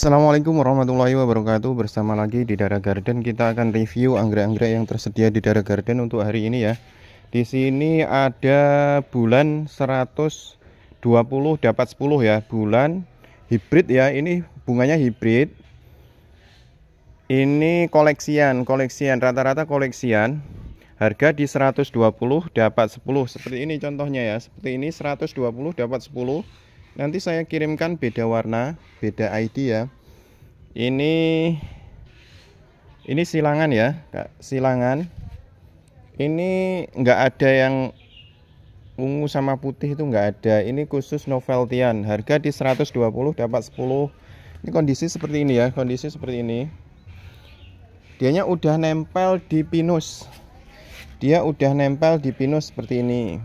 Assalamualaikum warahmatullahi wabarakatuh Bersama lagi di Dara Garden Kita akan review anggrek-anggrek yang tersedia di Dara Garden untuk hari ini ya Di sini ada bulan 120 dapat 10 ya Bulan hibrid ya Ini bunganya hibrid Ini koleksian Koleksian rata-rata koleksian Harga di 120 dapat 10 Seperti ini contohnya ya Seperti ini 120 dapat 10 nanti saya kirimkan beda warna beda ID ya ini ini silangan ya silangan ini nggak ada yang ungu sama putih itu nggak ada ini khusus noveltian harga di 120 dapat 10 ini kondisi seperti ini ya kondisi seperti ini dianya udah nempel di pinus dia udah nempel di pinus seperti ini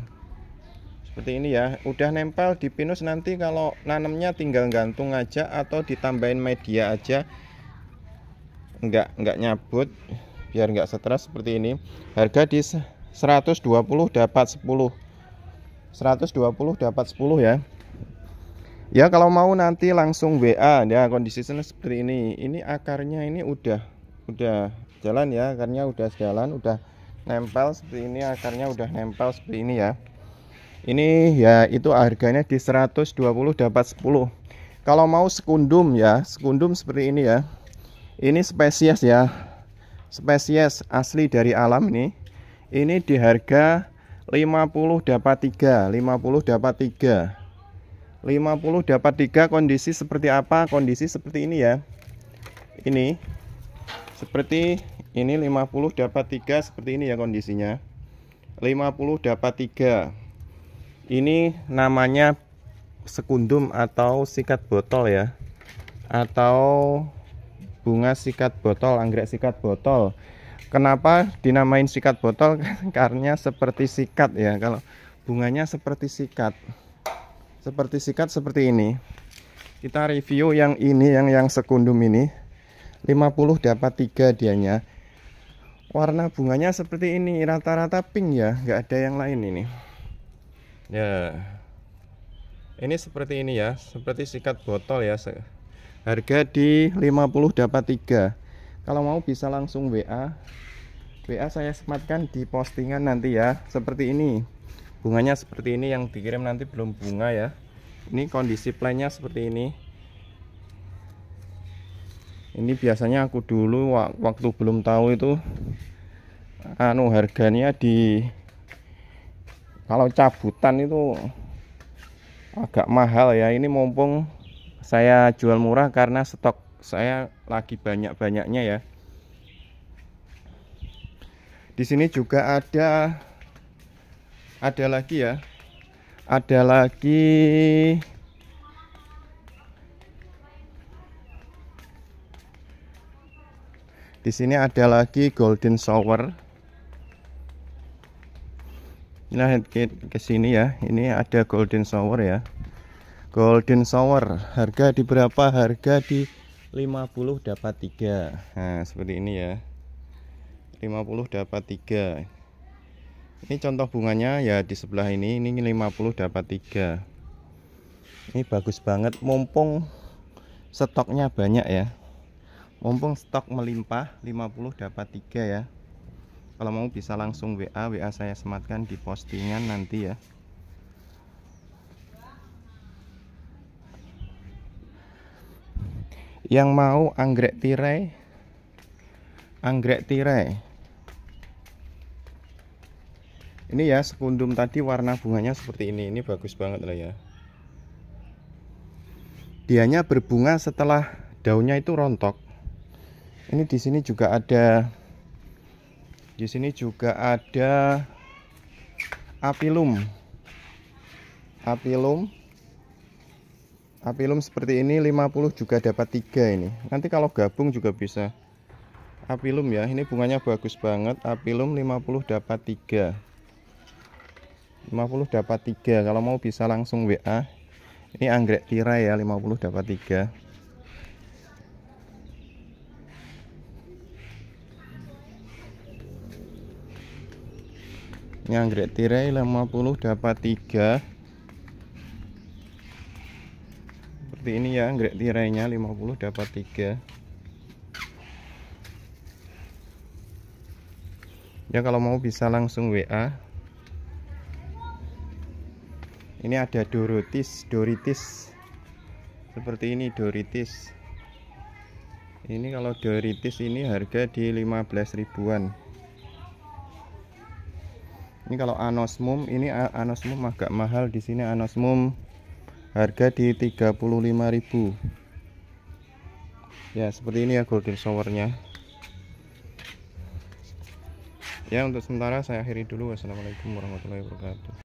seperti ini ya udah nempel di pinus nanti kalau nanemnya tinggal gantung aja atau ditambahin media aja enggak enggak nyabut biar enggak stres seperti ini harga di 120 dapat 10 120 dapat 10 ya ya kalau mau nanti langsung WA ya kondisi seperti ini ini akarnya ini udah udah jalan ya akarnya udah jalan udah nempel seperti ini akarnya udah nempel seperti ini ya ini ya itu harganya di 120 dapat 10 kalau mau sekundum ya sekundum seperti ini ya ini spesies ya spesies asli dari alam ini ini di harga 50 dapat 3 50 dapat 3 50 dapat 3 kondisi seperti apa kondisi seperti ini ya ini seperti ini 50 dapat 3 seperti ini ya kondisinya 50 dapat 3 ini namanya sekundum atau sikat botol ya atau bunga sikat botol anggrek sikat botol kenapa dinamain sikat botol karena seperti sikat ya kalau bunganya seperti sikat seperti sikat seperti ini kita review yang ini yang yang sekundum ini 50 dapat 3 dianya warna bunganya seperti ini rata-rata pink ya nggak ada yang lain ini ya ini seperti ini ya seperti sikat botol ya harga di 50 dapat 3 kalau mau bisa langsung WA WA saya sematkan di postingan nanti ya seperti ini bunganya seperti ini yang dikirim nanti belum bunga ya ini kondisi plannya seperti ini ini biasanya aku dulu waktu belum tahu itu anu harganya di kalau cabutan itu agak mahal ya ini mumpung saya jual murah karena stok saya lagi banyak-banyaknya ya di sini juga ada ada lagi ya ada lagi di sini ada lagi golden shower nah ke sini ya ini ada golden shower ya golden shower harga di berapa harga di 50 dapat 3 nah seperti ini ya 50 dapat 3 ini contoh bunganya ya di sebelah ini ini 50 dapat 3 ini bagus banget mumpung stoknya banyak ya mumpung stok melimpah 50 dapat 3 ya kalau mau bisa langsung WA WA saya sematkan di postingan nanti ya yang mau anggrek tirai anggrek tirai ini ya sekundum tadi warna bunganya seperti ini ini bagus banget lah ya dianya berbunga setelah daunnya itu rontok ini di sini juga ada di sini juga ada apilum apilum apilum seperti ini 50 juga dapat tiga ini nanti kalau gabung juga bisa apilum ya ini bunganya bagus banget apilum 50 dapat tiga 50 dapat tiga kalau mau bisa langsung WA ini anggrek tirai ya 50 dapat tiga Nyanggret tirai 50 dapat 3 Seperti ini ya anggrek tirainya 50 dapat 3 Ya kalau mau bisa langsung WA Ini ada dorotis Doritis Seperti ini doritis Ini kalau doritis ini harga di 15 ribuan ini kalau anosmum ini anosmum agak mahal di sini anosmum harga di 35.000 ya seperti ini ya golden showernya ya untuk sementara saya akhiri dulu wassalamualaikum warahmatullahi wabarakatuh